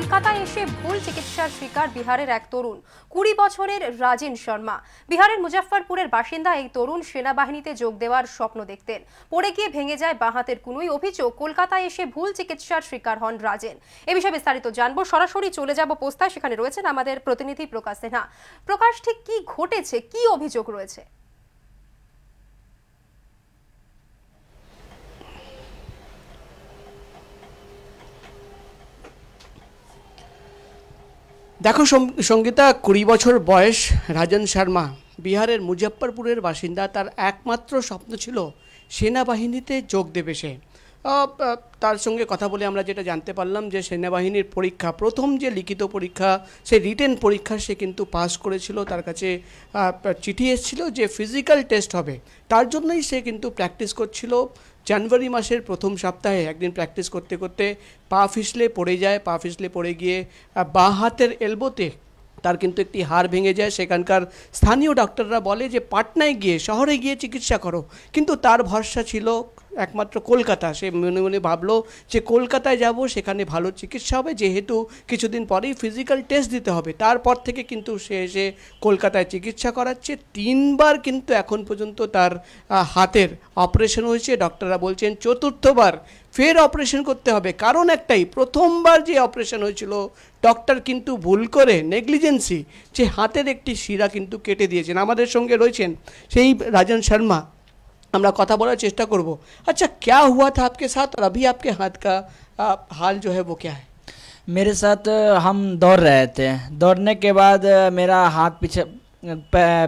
কলকাতায় এসে ভুল চিকিৎসার শিকার বিহারের এক তরুণ কুড়ি বছরের রাজেন শর্মা বিহারের মুজাফরপুরের বাসিন্দা এই তরুণ সেনাবাহিনীতে যোগ দেওয়ার স্বপ্ন দেখতেন পড়ে গিয়ে ভেঙে যায় বাঁহাতের কুনুই অভিযোগ কলকাতায় এসে ভুল চিকিৎসার শিকার হন রাজেন এ বিষয়ে বিস্তারিত জানবো সরাসরি চলে যাব পোস্তায় সেখানে রয়েছেন আমাদের প্রতিনিধি প্রকাশ সিনহা প্রকাশ ঠিক কি ঘটেছে কি অভিযোগ রয়েছে দেখো সঙ্গীতা কুড়ি বছর বয়স রাজন শর্মা বিহারের মুজফ্ফরপুরের বাসিন্দা তার একমাত্র স্বপ্ন ছিল সেনাবাহিনীতে যোগ দেবে সে তার সঙ্গে কথা বলে আমরা যেটা জানতে পারলাম যে সেনাবাহিনীর পরীক্ষা প্রথম যে লিখিত পরীক্ষা সে রিটেন পরীক্ষা সে কিন্তু পাস করেছিল তার কাছে চিঠি এসেছিল যে ফিজিক্যাল টেস্ট হবে তার জন্যই সে কিন্তু প্র্যাকটিস করছিল জানুয়ারি মাসের প্রথম সপ্তাহে একদিন প্র্যাকটিস করতে করতে পা ফিসলে পড়ে যায় পা ফিসলে পড়ে গিয়ে বা হাতের এলবোতে তার কিন্তু একটি হার ভেঙে যায় সেখানকার স্থানীয় ডাক্তাররা বলে যে পাটনায় গিয়ে শহরে গিয়ে চিকিৎসা করো কিন্তু তার ভরসা ছিল একমাত্র কলকাতা সে মনে মনে ভাবলো যে কলকাতায় যাব সেখানে ভালো চিকিৎসা হবে যেহেতু কিছুদিন পরেই ফিজিক্যাল টেস্ট দিতে হবে তারপর থেকে কিন্তু সে এসে কলকাতায় চিকিৎসা করাচ্ছে তিনবার কিন্তু এখন পর্যন্ত তার হাতের অপারেশন হয়েছে ডক্টররা বলছেন চতুর্থবার ফের অপারেশন করতে হবে কারণ একটাই প্রথমবার যে অপারেশন হয়েছিল ডক্টর কিন্তু ভুল করে নেগলিজেন্সি যে হাতের একটি শিরা কিন্তু কেটে দিয়েছেন আমাদের সঙ্গে রয়েছেন সেই রাজন শর্মা আমরা कथा বলার चेष्टा करब अच्छा क्या हुआ था आपके साथ और अभी आपके हाथ का आप, हाल जो है वो क्या है मेरे साथ हम दौड़ रहे थे दौड़ने के बाद मेरा हाथ पीछे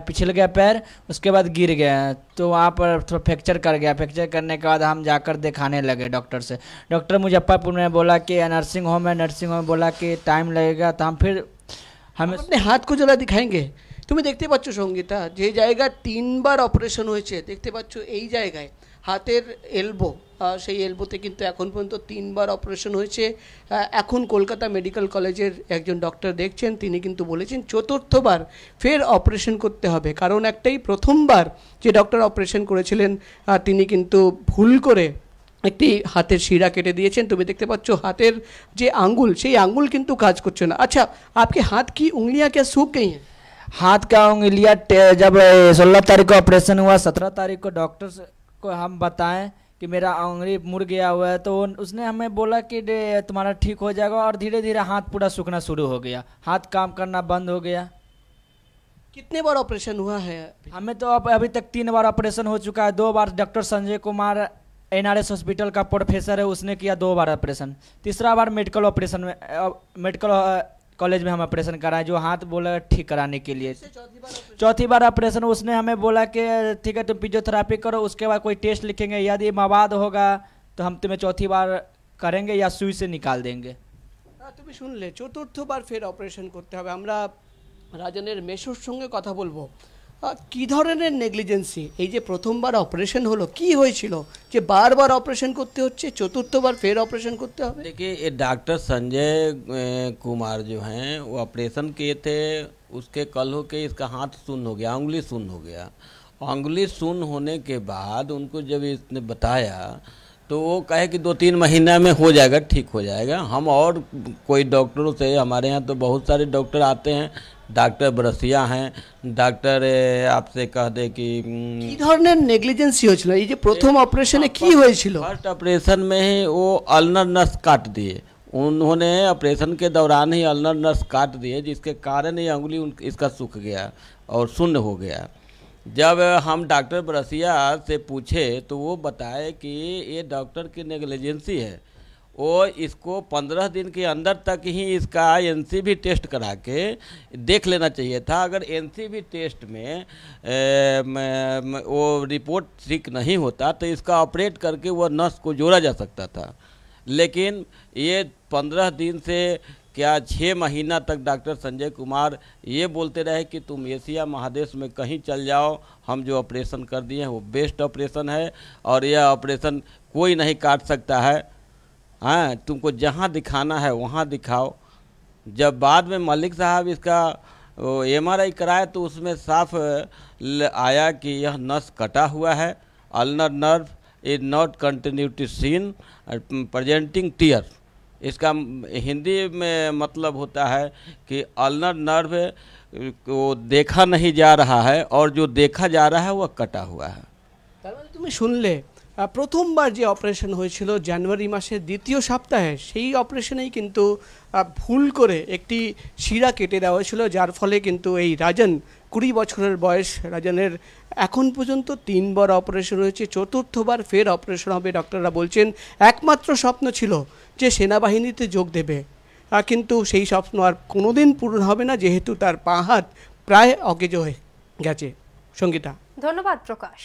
पिछल गया पैर उसके बाद गिर गया तो वहाँ पर थोड़ा फ्रैक्चर कर गया फ्रैक्चर करने के बाद हम जाकर दिखाने लगे डॉक्टर से डॉक्टर मुजफ्फरपुर में बोला कि नर्सिंग होम है नर्सिंग होम बोला कि टाइम लगेगा तो हम फिर हमें अपने हाथ को जरा दिखाएंगे তুমি দেখতে পাচ্ছ সঙ্গীতা যে জায়গা তিনবার অপারেশন হয়েছে দেখতে পাচ্ছ এই জায়গায় হাতের এলবো সেই এলবোতে কিন্তু এখন পর্যন্ত তিনবার অপারেশন হয়েছে এখন কলকাতা মেডিকেল কলেজের একজন ডক্টর দেখছেন তিনি কিন্তু বলেছেন চতুর্থবার ফের অপারেশন করতে হবে কারণ একটাই প্রথমবার যে ডক্টর অপারেশন করেছিলেন তিনি কিন্তু ভুল করে একটি হাতের শিরা কেটে দিয়েছেন তুমি দেখতে পাচ্ছ হাতের যে আঙ্গুল সেই আঙ্গুল কিন্তু কাজ করছে না আচ্ছা আপনি হাত কি উংলিয়া কে সুখ গেই হ্যাঁ हाथ का लिया जब सोलह तारीख को ऑपरेशन हुआ सत्रह तारीख को डॉक्टर को हम बताएं कि मेरा उंगली मुड़ गया हुआ है तो उसने हमें बोला कि तुम्हारा ठीक हो जाएगा और धीरे धीरे हाथ पूरा सूखना शुरू हो गया हाथ काम करना बंद हो गया कितने बार ऑपरेशन हुआ है हमें तो अब अभी तक तीन बार ऑपरेशन हो चुका है दो बार doctor Sanjay Kumar NRS hospital का प्रोफेसर है उसने किया दो बार ऑपरेशन तीसरा बार मेडिकल ऑपरेशन में मेडिकल कॉलेज में हम ऑपरेशन कराएं जो हाथ बोला ठीक कराने के लिए चौथी बार ऑपरेशन उसने हमें बोला कि ठीक है तुम फिजियोथेरापी करो उसके बाद कोई टेस्ट लिखेंगे यदि मवाद होगा तो हम तुम्हें चौथी बार करेंगे या सुई से निकाल देंगे तुम्हें তুমি শুনলে চতুর্থবার ফের অপারেশন করতে হবে আমরা রাজনের मेसुर संगे कथा বলবো কি ধরনের নেগলিজেন্সি এই যে প্রথমবার অপারেশন হলো बार হয়েছিল যে বারবার অপারেশন করতে হচ্ছে फिर ऑपरेशन करते देखिए डॉक्टर संजय कुमार जो हैं वो ऑपरेशन किए थे उसके कल हो के इसका हाथ सुन्न हो गया उंगली सुन्न हो गया उंगली सुन्न होने के बाद उनको जब इसने बताया तो वो कहे कि दो तीन महीना में हो जाएगा ठीक हो जाएगा हम और कोई डॉक्टरों से हमारे यहाँ तो बहुत सारे डॉक्टर आते हैं डॉक्टर बरसिया हैं डॉक्टर आपसे कह दे कि नेग्लिजेंसी हो নেগলিজেন্স হয়েছিল এই যে প্রথম की কি হয়েছিল हाँ, फर्स्ट ऑपरेशन में ही वो अल्नर नस काट दिए उन्होंने ऑपरेशन के दौरान ही अल्नर नस काट दिए जिसके कारण ये अंगुली इसका सूख गया और शून्य हो गया जब हम डॉक्टर बरसिया से पूछे तो वो बताए कि ये डॉक्टर की नेग्लिजेंसी है वो इसको पंद्रह दिन के अंदर तक ही इसका एन भी टेस्ट करा के देख लेना चाहिए था अगर एन भी टेस्ट में ए, म, वो रिपोर्ट ठीक नहीं होता तो इसका ऑपरेट करके वह नस को जोड़ा जा सकता था लेकिन ये पंद्रह दिन से क्या छः महीना तक डॉक्टर संजय कुमार ये बोलते रहे कि तुम एशिया महादेश में कहीं चल जाओ हम जो ऑपरेशन कर दिए हैं वो बेस्ट ऑपरेशन है और यह ऑपरेशन कोई नहीं काट सकता है हाँ तुमको जहाँ दिखाना है वहाँ दिखाओ जब बाद में मलिक साहब इसका एम आर आई कराए तो उसमें साफ आया कि यह नस कटा हुआ है ulnar nerve is not continuity seen presenting tear इसका हिंदी में मतलब होता है कि अल्नर नर्व को देखा नहीं जा रहा है और जो देखा जा रहा है वह कटा हुआ है মানে তুমি শুনলে প্রথমবার যে অপারেশন হয়েছিল জানুয়ারি মাসের দ্বিতীয় সপ্তাহে সেই অপারেশনেই কিন্তু ভুল করে একটি শিরা কেটে দেওয়া হয়েছিল যার ফলে কিন্তু এই রাজন কুড়ি বছরের বয়স রাজনের এখন পর্যন্ত তিনবার অপারেশন হয়েছে চতুর্থবার ফের অপারেশন হবে ডক্টররা বলছেন একমাত্র স্বপ্ন ছিল যে সেনাবাহিনীতে যোগ দেবে কিন্তু সেই স্বপ্ন আর কোনোদিন পূরণ হবে না যেহেতু তার পা হাত প্রায় অকেজ হয়ে গেছে সঙ্গীতা ধন্যবাদ প্রকাশ